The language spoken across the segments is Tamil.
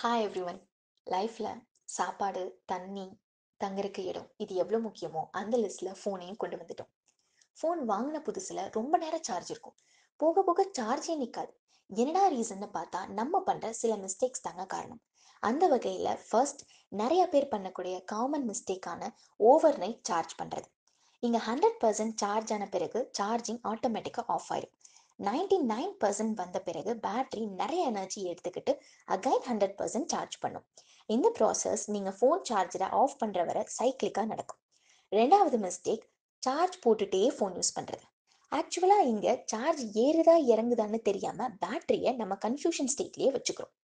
ஹாய் எவ்ரிவன் லைஃப்பில் சாப்பாடு தண்ணி தங்கறக்கு இடம் இது எவ்வளோ முக்கியமோ அந்த லிஸ்ட்டில் ஃபோனையும் கொண்டு வந்துட்டோம் ஃபோன் வாங்கின புதுசில் ரொம்ப நேரம் சார்ஜ் இருக்கும் போக போக சார்ஜே நிற்காது என்னடா ரீசன்னு பார்த்தா நம்ம பண்ணுற சில மிஸ்டேக்ஸ் தாங்க காரணம் அந்த வகையில் ஃபர்ஸ்ட் நிறைய பேர் பண்ணக்கூடிய காமன் மிஸ்டேக்கான ஓவர் நைட் சார்ஜ் பண்ணுறது இங்கே ஹண்ட்ரட் பர்சன்ட் சார்ஜ் ஆன பிறகு சார்ஜிங் ஆட்டோமேட்டிக்காக ஆஃப் ஆயிடும் நைன்டி நைன் பர்சன்ட் வந்த பிறகு பேட்ரி நிறைய எனர்ஜி எடுத்துக்கிட்டு அகைன் ஹண்ட்ரட் பர்சன்ட் சார்ஜ் பண்ணும் இந்த ப்ராசஸ் நீங்கள் ஃபோன் சார்ஜரை ஆஃப் பண்ணுற வரை சைக்கிளிக்காக நடக்கும் ரெண்டாவது மிஸ்டேக் சார்ஜ் போட்டுகிட்டே ஃபோன் யூஸ் பண்ணுறது ஆக்சுவலாக இங்கே சார்ஜ் ஏறுதா இறங்குதான்னு தெரியாமல் பேட்டரியை நம்ம கன்ஃபியூஷன் ஸ்டேட்லேயே வச்சுக்கிறோம்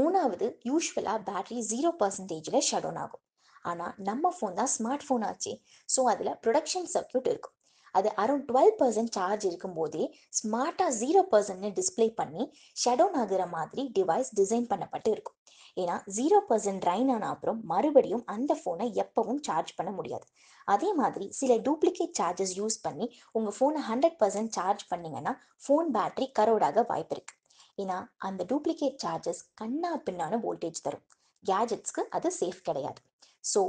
மூணாவது யூஸ்வலாக பேட்டரி ஜீரோ பர்சன்டேஜில் ஷட் டவுன் ஆகும் ஆனால் நம்ம ஃபோன் தான் ஸ்மார்ட் ஃபோன் ஆச்சு ஸோ அதில் ப்ரொடக்ஷன் சர்க்கியூட் இருக்கும் அது அரௌண்ட் டுவெல் பர்சன்ட் சார்ஜ் இருக்கும் போதே ஸ்மார்ட்டாக ஜீரோ பர்சன்ட்னு டிஸ்பிளே பண்ணி ஷடோன் ஆகிற மாதிரி டிவைஸ் டிசைன் பண்ணப்பட்டு இருக்கும் ஏன்னா ஜீரோ பர்சன்ட் ட்ரைன் ஆன அப்புறம் மறுபடியும் அந்த ஃபோனை எப்பவும் சார்ஜ் பண்ண முடியாது அதே மாதிரி சில டூப்ளிகேட் சார்ஜஸ் யூஸ் பண்ணி உங்கள் ஃபோனை ஹண்ட்ரட் பர்சன்ட் சார்ஜ் பண்ணிங்கன்னா ஃபோன் பேட்டரி கரோடாக வாய்ப்பு இருக்கு ஏன்னா அந்த டூப்ளிகேட் சார்ஜஸ் கண்ணா பின்னான வோல்டேஜ் தரும் கேஜெட்ஸ்க்கு அது சேஃப் கிடையாது ஸோ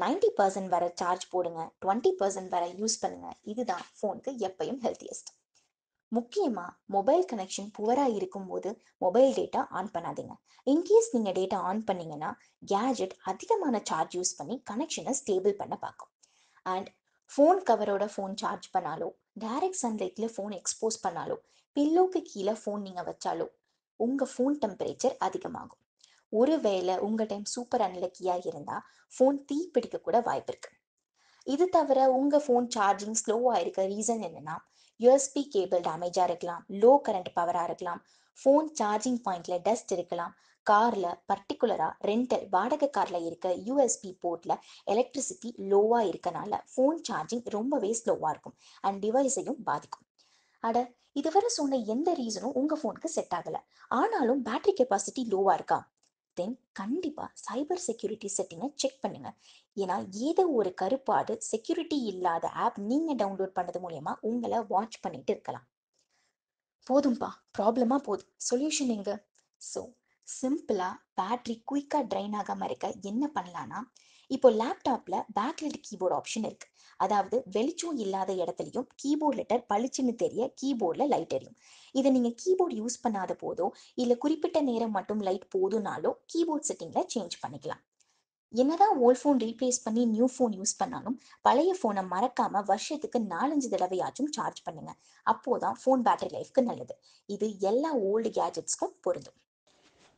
நைன்டி பர்சன்ட் வர சார்ஜ் போடுங்க டுவெண்ட்டி பர்சன்ட் வர யூஸ் பண்ணுங்க இதுதான் ஃபோனுக்கு எப்பயும் ஹெல்த்தியஸ்ட் முக்கியமாக மொபைல் கனெக்ஷன் புவராக இருக்கும்போது மொபைல் டேட்டா ஆன் பண்ணாதீங்க இன்கேஸ் நீங்கள் டேட்டா ஆன் பண்ணீங்கன்னா கேஜெட் அதிகமான சார்ஜ் யூஸ் பண்ணி கனெக்ஷனை ஸ்டேபிள் பண்ண பார்க்கும் அண்ட் ஃபோன் கவரோட ஃபோன் சார்ஜ் பண்ணாலோ டைரக்ட் சன்லைட்டில் ஃபோன் எக்ஸ்போஸ் பண்ணாலோ பில்லோக்கு கீழே ஃபோன் நீங்கள் வச்சாலோ உங்கள் ஃபோன் டெம்பரேச்சர் அதிகமாகும் ஒருவேளை உங்கள் டைம் சூப்பர் அன்லக்கியாக இருந்தால் ஃபோன் தீ பிடிக்கக்கூட வாய்ப்பு இருக்கு இது தவிர உங்கள் ஃபோன் சார்ஜிங் ஸ்லோவாக இருக்க ரீசன் என்னென்னா யூஎஸ்பி கேபிள் டேமேஜாக இருக்கலாம் லோ கரண்ட் பவராக இருக்கலாம் ஃபோன் சார்ஜிங் பாயிண்டில் டஸ்ட் இருக்கலாம் காரில் பர்டிகுலராக ரெண்டல் வாடகை காரில் இருக்க யூஎஸ்பி போர்ட்டில் எலக்ட்ரிசிட்டி லோவாக இருக்கனால ஃபோன் சார்ஜிங் ரொம்பவே ஸ்லோவாக இருக்கும் அண்ட் டிவைஸையும் பாதிக்கும் அட இதுவரை சொன்ன எந்த ரீசனும் உங்கள் ஃபோனுக்கு செட் ஆகலை ஆனாலும் பேட்டரி கெப்பாசிட்டி லோவாக இருக்கா தென் கண்டிப்பாக சைபர் செக்யூரிட்டி செட்டிங்கை செக் பண்ணுங்க ஏன்னா ஏதோ ஒரு கருப்பாடு செக்யூரிட்டி இல்லாத ஆப் நீங்கள் டவுன்லோட் பண்ணது மூலயமா உங்களை வாட்ச் பண்ணிட்டு இருக்கலாம் போதும்பா ப்ராப்ளமாக போதும் சொல்யூஷன் எங்க ஸோ சிம்பிளாக பேட்ரி குயிக்காக ட்ரைன் ஆகாமல் இருக்க என்ன பண்ணலான்னா இப்போ லேப்டாப்ல பேக்லைட் கீபோர்டு ஆப்ஷன் இருக்கு அதாவது வெளிச்சம் இல்லாத இடத்துலையும் கீபோர்ட் லெட்டர் பளிச்சுன்னு தெரிய கீபோர்டில் லைட் எரியும் இதை நீங்கள் கீபோர்டு யூஸ் பண்ணாத போதோ இல்லை குறிப்பிட்ட நேரம் மட்டும் லைட் போதும்னாலும் கீபோர்ட் செட்டிங்கில் சேஞ்ச் பண்ணிக்கலாம் என்னதான் ஓல்ட் ஃபோன் ரீப்ளேஸ் பண்ணி நியூ ஃபோன் யூஸ் பண்ணாலும் பழைய ஃபோனை மறக்காம வருஷத்துக்கு நாலஞ்சு தடவையாச்சும் சார்ஜ் பண்ணுங்க அப்போதான் ஃபோன் பேட்டரி லைஃப்க்கு நல்லது இது எல்லா ஓல்டு கேஜெட்ஸ்க்கும் பொருந்தும்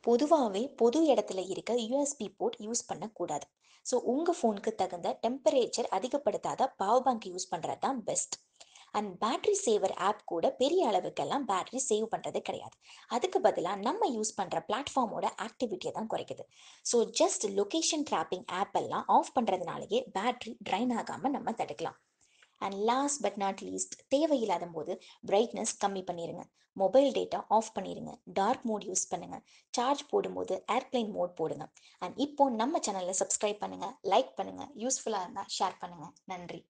பொதுவாகவே பொது இடத்துல இருக்க யூஎஸ்பி போர்ட் யூஸ் பண்ணக்கூடாது ஸோ உங்கள் ஃபோனுக்கு தகுந்த டெம்பரேச்சர் அதிகப்படுத்தாத பவர் பேங்க் யூஸ் பண்ணுறது தான் best and battery saver app கூட பெரிய அளவுக்கெல்லாம் பேட்ரி சேவ் பண்ணுறது கிடையாது அதுக்கு பதிலாக நம்ம யூஸ் பண்ணுற பிளாட்ஃபார்மோட ஆக்டிவிட்டியை தான் குறைக்குது so just location tracking app எல்லாம் ஆஃப் பண்ணுறதுனாலேயே பேட்ரி ட்ரைன் ஆகாமல் நம்ம தடுக்கலாம் and last but not least தேவையில்லாத போது பிரைட்னஸ் கம்மி பண்ணிடுங்க மொபைல் டேட்டா ஆஃப் பண்ணிடுங்க டார்க் மோட் யூஸ் பண்ணுங்க சார்ஜ் போடும்போது ஏர்ப்ளைன் மோட் போடுங்க அண்ட் இப்போ நம்ம சேனலை சப்ஸ்கிரைப் பண்ணுங்க லைக் பண்ணுங்க யூஸ்ஃபுல்லாக இருந்தால் ஷேர் பண்ணுங்க நன்றி